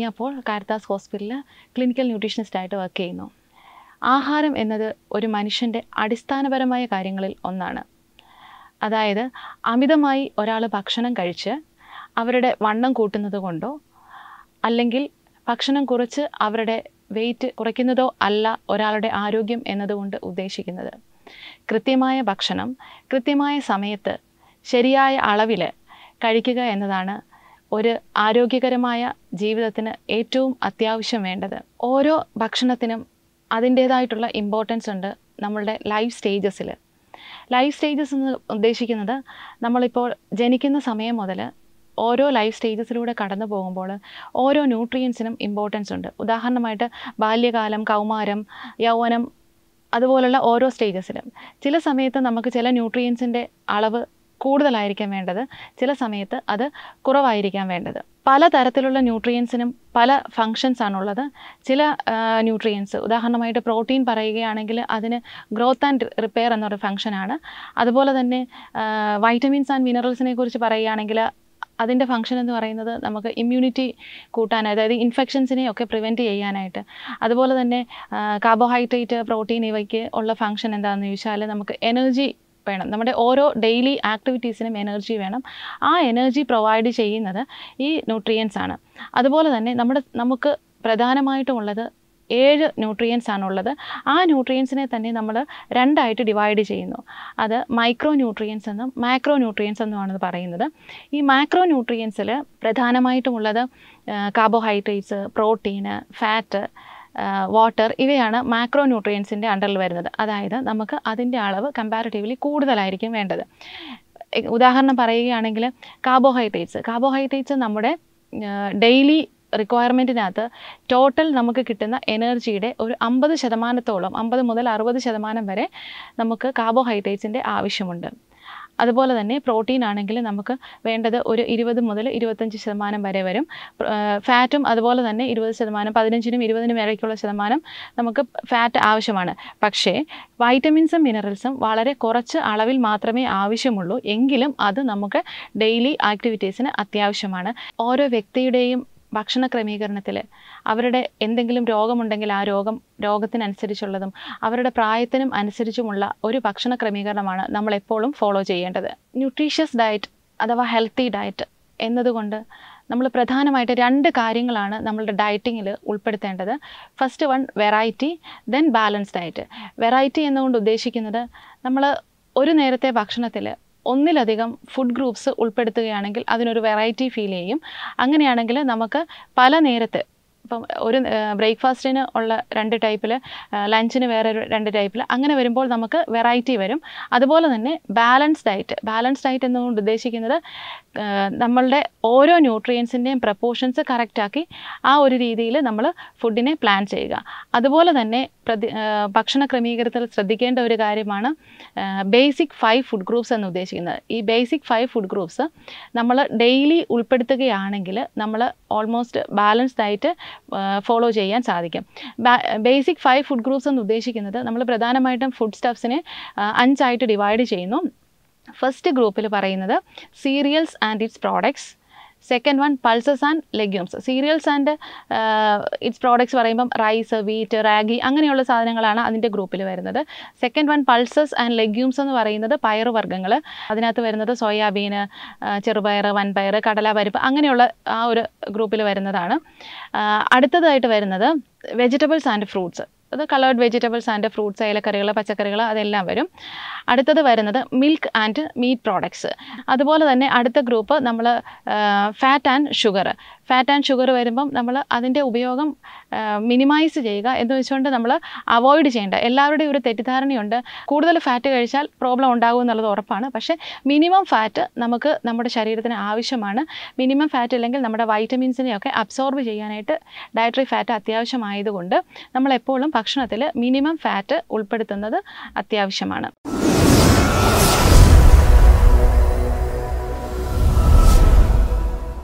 തുടങ്ങിയപ്പോൾ അപ്പോൾ കാരത്താസ് ഹോസ്പിറ്റലിൽ ക്ലിനിക്കൽ ന്യൂട്രീഷനിസ്റ്റായിട്ട് വർക്ക് ചെയ്യുന്നു ആഹാരം എന്നത് ഒരു മനുഷ്യൻ്റെ അടിസ്ഥാനപരമായ കാര്യങ്ങളിൽ ഒന്നാണ് അതായത് അമിതമായി ഒരാൾ ഭക്ഷണം കഴിച്ച് അവരുടെ വണ്ണം കൂട്ടുന്നത് കൊണ്ടോ അല്ലെങ്കിൽ ഭക്ഷണം കുറച്ച് അവരുടെ വെയിറ്റ് കുറയ്ക്കുന്നതോ അല്ല ഒരാളുടെ ആരോഗ്യം എന്നതുകൊണ്ട് ഉദ്ദേശിക്കുന്നത് കൃത്യമായ ഭക്ഷണം കൃത്യമായ സമയത്ത് ശരിയായ അളവിൽ കഴിക്കുക എന്നതാണ് ഒരു ആരോഗ്യകരമായ ജീവിതത്തിന് ഏറ്റവും അത്യാവശ്യം വേണ്ടത് ഓരോ ഭക്ഷണത്തിനും അതിൻ്റേതായിട്ടുള്ള ഇമ്പോർട്ടൻസ് ഉണ്ട് നമ്മളുടെ ലൈഫ് സ്റ്റേജസിൽ ലൈഫ് സ്റ്റേജസ് എന്ന് ഉദ്ദേശിക്കുന്നത് നമ്മളിപ്പോൾ ജനിക്കുന്ന സമയം മുതൽ ഓരോ ലൈഫ് സ്റ്റേജസിലൂടെ കടന്നു പോകുമ്പോൾ ഓരോ ന്യൂട്രിയൻസിനും ഇമ്പോർട്ടൻസ് ഉണ്ട് ഉദാഹരണമായിട്ട് ബാല്യകാലം കൗമാരം യൗവനം അതുപോലുള്ള ഓരോ സ്റ്റേജസിലും ചില സമയത്ത് നമുക്ക് ചില ന്യൂട്രിയൻസിൻ്റെ അളവ് കൂടുതലായിരിക്കാൻ വേണ്ടത് ചില സമയത്ത് അത് കുറവായിരിക്കാൻ വേണ്ടത് പല തരത്തിലുള്ള ന്യൂട്രിയൻസിനും പല ഫങ്ഷൻസ് ആണുള്ളത് ചില ന്യൂട്രിയൻസ് ഉദാഹരണമായിട്ട് പ്രോട്ടീൻ പറയുകയാണെങ്കിൽ അതിന് ഗ്രോത്ത് ആൻഡ് റിപ്പയർ എന്നൊരു ഫങ്ഷനാണ് അതുപോലെ തന്നെ വൈറ്റമിൻസ് ആൻഡ് മിനറൽസിനെ കുറിച്ച് പറയുകയാണെങ്കിൽ അതിൻ്റെ ഫങ്ഷൻ എന്ന് പറയുന്നത് നമുക്ക് ഇമ്മ്യൂണിറ്റി കൂട്ടാൻ അതായത് ഇൻഫെക്ഷൻസിനെ ഒക്കെ പ്രിവെൻറ്റ് ചെയ്യാനായിട്ട് അതുപോലെ തന്നെ കാർബോഹൈഡ്രേറ്റ് പ്രോട്ടീൻ ഇവയ്ക്ക് ഉള്ള ഫങ്ഷൻ എന്താണെന്ന് ചോദിച്ചാൽ നമുക്ക് എനർജി വേണം നമ്മുടെ ഓരോ ഡെയിലി ആക്ടിവിറ്റീസിനും എനർജി വേണം ആ എനർജി പ്രൊവൈഡ് ചെയ്യുന്നത് ഈ ന്യൂട്രിയൻസ് ആണ് അതുപോലെ തന്നെ നമ്മുടെ നമുക്ക് പ്രധാനമായിട്ടുമുള്ളത് ഏഴ് ന്യൂട്രിയൻസ് ആണുള്ളത് ആ ന്യൂട്രിയൻസിനെ തന്നെ നമ്മൾ രണ്ടായിട്ട് ഡിവൈഡ് ചെയ്യുന്നു അത് മൈക്രോ ന്യൂട്രിയൻസ് എന്നും മാക്രോ ന്യൂട്രിയൻസ് എന്നുമാണ് പറയുന്നത് ഈ മാക്രോ ന്യൂട്രിയൻസിൽ പ്രധാനമായിട്ടുമുള്ളത് കാർബോഹൈഡ്രേറ്റ്സ് പ്രോട്ടീന് ഫാറ്റ് വാട്ടർ ഇവയാണ് മാക്രോ ന്യൂട്രിയൻസിൻ്റെ അണ്ടറിൽ വരുന്നത് അതായത് നമുക്ക് അതിൻ്റെ അളവ് കമ്പാരിറ്റീവ്ലി കൂടുതലായിരിക്കും വേണ്ടത് ഉദാഹരണം പറയുകയാണെങ്കിൽ കാർബോഹൈഡ്രേറ്റ്സ് കാർബോഹൈഡ്രേറ്റ്സ് നമ്മുടെ ഡെയിലി റിക്വയർമെൻറ്റിനകത്ത് ടോട്ടൽ നമുക്ക് കിട്ടുന്ന എനർജിയുടെ ഒരു അമ്പത് ശതമാനത്തോളം അമ്പത് മുതൽ അറുപത് ശതമാനം വരെ നമുക്ക് കാർബോഹൈഡ്രേറ്റ്സിൻ്റെ ആവശ്യമുണ്ട് അതുപോലെ തന്നെ പ്രോട്ടീൻ ആണെങ്കിൽ നമുക്ക് വേണ്ടത് ഒരു ഇരുപത് മുതൽ ഇരുപത്തഞ്ച് ശതമാനം വരെ വരും ഫാറ്റും അതുപോലെ തന്നെ ഇരുപത് ശതമാനം പതിനഞ്ചിനും ഇരുപതിനും ഇടയ്ക്കുള്ള ശതമാനം നമുക്ക് ഫാറ്റ് ആവശ്യമാണ് പക്ഷേ വൈറ്റമിൻസും മിനറൽസും വളരെ കുറച്ച് അളവിൽ മാത്രമേ ആവശ്യമുള്ളൂ എങ്കിലും അത് നമുക്ക് ഡെയിലി ആക്ടിവിറ്റീസിന് അത്യാവശ്യമാണ് ഓരോ വ്യക്തിയുടെയും ഭക്ഷണ ക്രമീകരണത്തിൽ അവരുടെ എന്തെങ്കിലും രോഗമുണ്ടെങ്കിൽ ആ രോഗം രോഗത്തിനനുസരിച്ചുള്ളതും അവരുടെ പ്രായത്തിനും അനുസരിച്ചുമുള്ള ഒരു ഭക്ഷണ ക്രമീകരണമാണ് നമ്മൾ എപ്പോഴും ഫോളോ ചെയ്യേണ്ടത് ന്യൂട്രീഷ്യസ് ഡയറ്റ് അഥവാ ഹെൽത്തി ഡയറ്റ് എന്നതുകൊണ്ട് നമ്മൾ പ്രധാനമായിട്ട് രണ്ട് കാര്യങ്ങളാണ് നമ്മളുടെ ഡയറ്റിങ്ങിൽ ഉൾപ്പെടുത്തേണ്ടത് first one variety then balance diet variety എന്നുകൊണ്ട് ഉദ്ദേശിക്കുന്നത് നമ്മൾ ഒരു നേരത്തെ ഭക്ഷണത്തിൽ ഒന്നിലധികം ഫുഡ് ഗ്രൂപ്പ്സ് ഉൾപ്പെടുത്തുകയാണെങ്കിൽ അതിനൊരു വെറൈറ്റി ഫീൽ ചെയ്യും അങ്ങനെയാണെങ്കിൽ നമുക്ക് പല നേരത്ത് ഇപ്പം ഒരു ബ്രേക്ക്ഫാസ്റ്റിന് ഉള്ള രണ്ട് ടൈപ്പിൽ ലഞ്ചിന് വേറെ രണ്ട് ടൈപ്പിൽ അങ്ങനെ വരുമ്പോൾ നമുക്ക് വെറൈറ്റി വരും അതുപോലെ തന്നെ ബാലൻസ് ഡയറ്റ് ബാലൻസ് ഡയറ്റ് എന്നുകൊണ്ട് ഉദ്ദേശിക്കുന്നത് നമ്മളുടെ ഓരോ ന്യൂട്രിയൻസിൻ്റെയും പ്രപ്പോർഷൻസ് കറക്റ്റാക്കി ആ ഒരു രീതിയിൽ നമ്മൾ ഫുഡിനെ പ്ലാൻ ചെയ്യുക അതുപോലെ തന്നെ പ്രതി ഭക്ഷണ ക്രമീകരണത്തിൽ ശ്രദ്ധിക്കേണ്ട ഒരു കാര്യമാണ് ബേസിക് ഫൈവ് ഫുഡ് ഗ്രൂപ്പ്സ് എന്ന് ഉദ്ദേശിക്കുന്നത് ഈ ബേസിക് ഫൈവ് ഫുഡ് ഗ്രൂപ്പ്സ് നമ്മൾ ഡെയിലി ഉൾപ്പെടുത്തുകയാണെങ്കിൽ നമ്മൾ ഓൾമോസ്റ്റ് ബാലൻസ്ഡ് ആയിട്ട് ഫോളോ ചെയ്യാൻ സാധിക്കും ബേസിക് ഫൈവ് ഫുഡ് ഗ്രൂപ്പ്സ് എന്ന് ഉദ്ദേശിക്കുന്നത് നമ്മൾ പ്രധാനമായിട്ടും ഫുഡ് സ്റ്റഫ്സിനെ അഞ്ചായിട്ട് ഡിവൈഡ് ചെയ്യുന്നു ഫസ്റ്റ് ഗ്രൂപ്പിൽ പറയുന്നത് cereals and its products second one pulses and legumes cereals and its products പറയുമ്പം റൈസ് വീറ്റ് റാഗി അങ്ങനെയുള്ള സാധനങ്ങളാണ് അതിൻ്റെ ഗ്രൂപ്പിൽ വരുന്നത് second one pulses and legumes എന്ന് പറയുന്നത് പയറുവർഗ്ഗങ്ങൾ അതിനകത്ത് വരുന്നത് സോയാബീൻ uh, ചെറുപയർ വൻപയർ കടലപരിപ്പ് അങ്ങനെയുള്ള ആ ഒരു ഗ്രൂപ്പിൽ വരുന്നതാണ് uh, അടുത്തതായിട്ട് വരുന്നത് വെജിറ്റബിൾസ് ആൻഡ് ഫ്രൂട്ട്സ് അത് കളേർഡ് വെജിറ്റബിൾസ് ആൻഡ് ഫ്രൂട്ട്സ് ഇലക്കറികൾ പച്ചക്കറികൾ അതെല്ലാം വരും അടുത്തത് വരുന്നത് മിൽക്ക് ആൻഡ് മീറ്റ് പ്രോഡക്ട്സ് അതുപോലെ തന്നെ അടുത്ത ഗ്രൂപ്പ് നമ്മൾ fat and sugar fat and sugar വരുമ്പം നമ്മൾ അതിൻ്റെ ഉപയോഗം മിനിമൈസ് ചെയ്യുക എന്ന് വെച്ചുകൊണ്ട് നമ്മൾ അവോയ്ഡ് ചെയ്യേണ്ട എല്ലാവരുടെയും ഒരു തെറ്റിദ്ധാരണയുണ്ട് കൂടുതൽ ഫാറ്റ് കഴിച്ചാൽ പ്രോബ്ലം ഉണ്ടാകും എന്നുള്ളത് ഉറപ്പാണ് പക്ഷേ മിനിമം ഫാറ്റ് നമുക്ക് നമ്മുടെ ശരീരത്തിന് ആവശ്യമാണ് മിനിമം ഫാറ്റ് ഇല്ലെങ്കിൽ നമ്മുടെ വൈറ്റമിൻസിനെയൊക്കെ അബ്സോർബ് ചെയ്യാനായിട്ട് ഡയറ്ററി ഫാറ്റ് അത്യാവശ്യമായതുകൊണ്ട് നമ്മളെപ്പോഴും ഭക്ഷണത്തിൽ മിനിമം ഫാറ്റ് ഉൾപ്പെടുത്തുന്നത് അത്യാവശ്യമാണ്